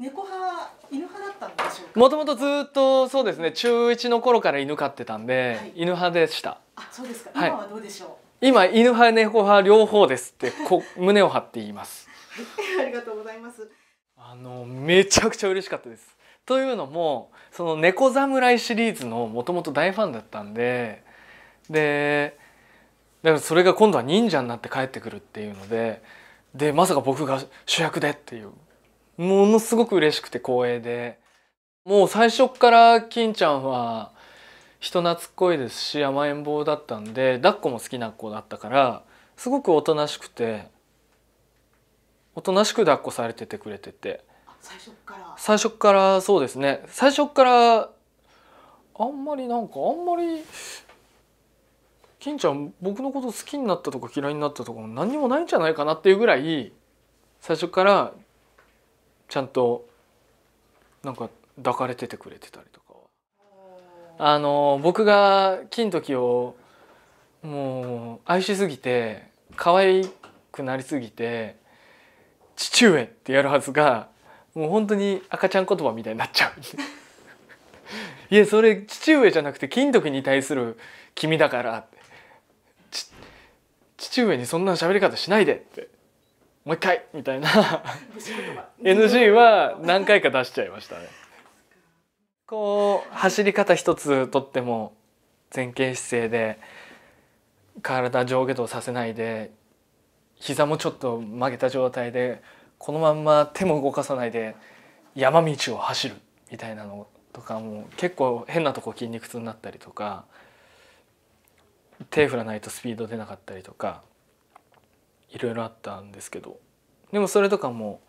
猫派犬派だったんでしょうかもともとずっとそうですね中1の頃から犬飼ってたんで、はい、犬派でしたあそうですか、今はどうでしょう今犬派猫派両方ですってこ 胸を張って言います ありがとうございますあのめちゃくちゃ嬉しかったですというのもその猫侍シリーズのもともと大ファンだったんででだからそれが今度は忍者になって帰ってくるっていうのででまさか僕が主役でっていうものすごく嬉しくて光栄でもう最初から金ちゃんは人懐っこいですし甘えん坊だったんで抱っこも好きな子だったからすごくおとなしくておとなしく抱っこされててくれてて最初から最初からそうですね最初からあんまりなんかあんまり金ちゃん僕のこと好きになったとか嫌いになったとか何にもないんじゃないかなっていうぐらい最初からちゃんとなんか抱かれててくれてたりとかあの僕が金時をもう愛しすぎて可愛くなりすぎて「父上」ってやるはずがもう本当に赤ちゃん言葉みたいになっちゃう いやそれ父上じゃなくて金時に対する君だから父上にそんな喋り方しないでってもう一回みたいな NG は何回か出しちゃいましたね。こう走り方一つとっても前傾姿勢で体上下動させないで膝もちょっと曲げた状態でこのまんま手も動かさないで山道を走るみたいなのとかも結構変なとこ筋肉痛になったりとか手振らないとスピード出なかったりとか。いろいろあったんですけどでもそれとかも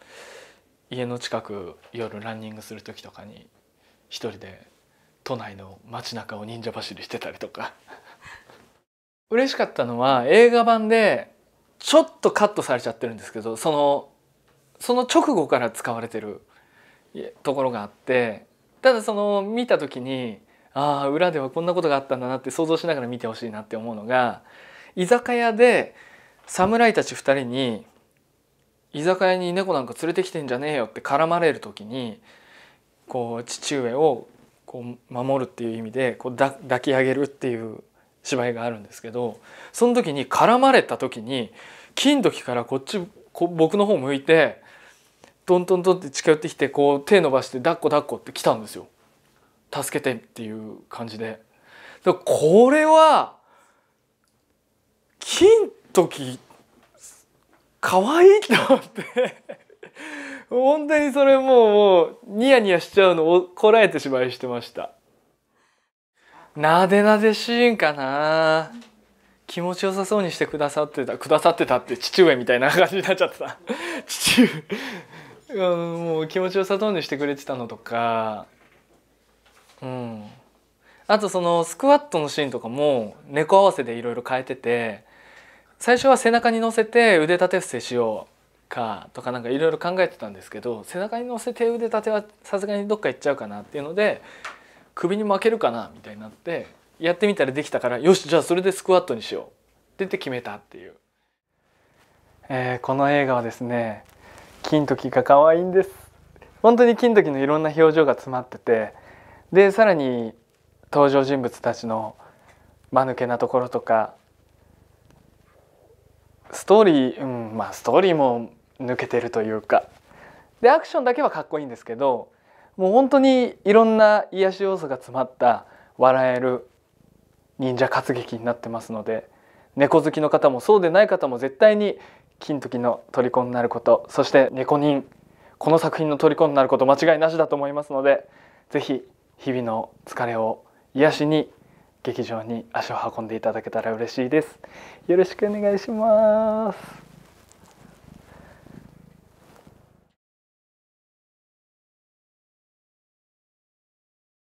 家の近く夜ランニングする時とかに一人で都内の街中を忍者走りしてたりとか 嬉しかったのは映画版でちょっとカットされちゃってるんですけどそのその直後から使われてるところがあってただその見た時にああ裏ではこんなことがあったんだなって想像しながら見てほしいなって思うのが居酒屋で侍たち2人に居酒屋に猫なんか連れてきてんじゃねえよって絡まれる時にこう父上をこう守るっていう意味でこう抱き上げるっていう芝居があるんですけどその時に絡まれた時に金時からこっちこ僕の方向いてトントントンって近寄ってきてこう手伸ばして抱っこ抱っこって来たんですよ。助けてっていう感じで。これは金時可愛いと思って 本当にそれもうもうニヤニヤしちゃうのをこらえて芝居してましたなでなでシーンかな気持ちよさそうにしてくださってたくださってたって父上みたいな感じになっちゃってた 父上もう気持ちよさそうにしてくれてたのとかうんあとそのスクワットのシーンとかも猫合わせでいろいろ変えてて最初は背中に乗せて腕立て伏せしようかとかなんかいろいろ考えてたんですけど背中に乗せて腕立てはさすがにどっか行っちゃうかなっていうので首に負けるかなみたいになってやってみたらできたからよしじゃあそれでスクワットにしようってって決めたっていう、えー、この映画はですね金時が可愛いんです本当に金時のいろんな表情が詰まっててでさらに登場人物たちの間抜けなところとかストーリー、うん、まあストーリーも抜けてるというかでアクションだけはかっこいいんですけどもう本当にいろんな癒し要素が詰まった笑える忍者活劇になってますので猫好きの方もそうでない方も絶対に金時の虜になることそして猫人この作品の虜になること間違いなしだと思いますので是非日々の疲れを癒しに劇場に足を運んでいただけたら嬉しいですよろしくお願いします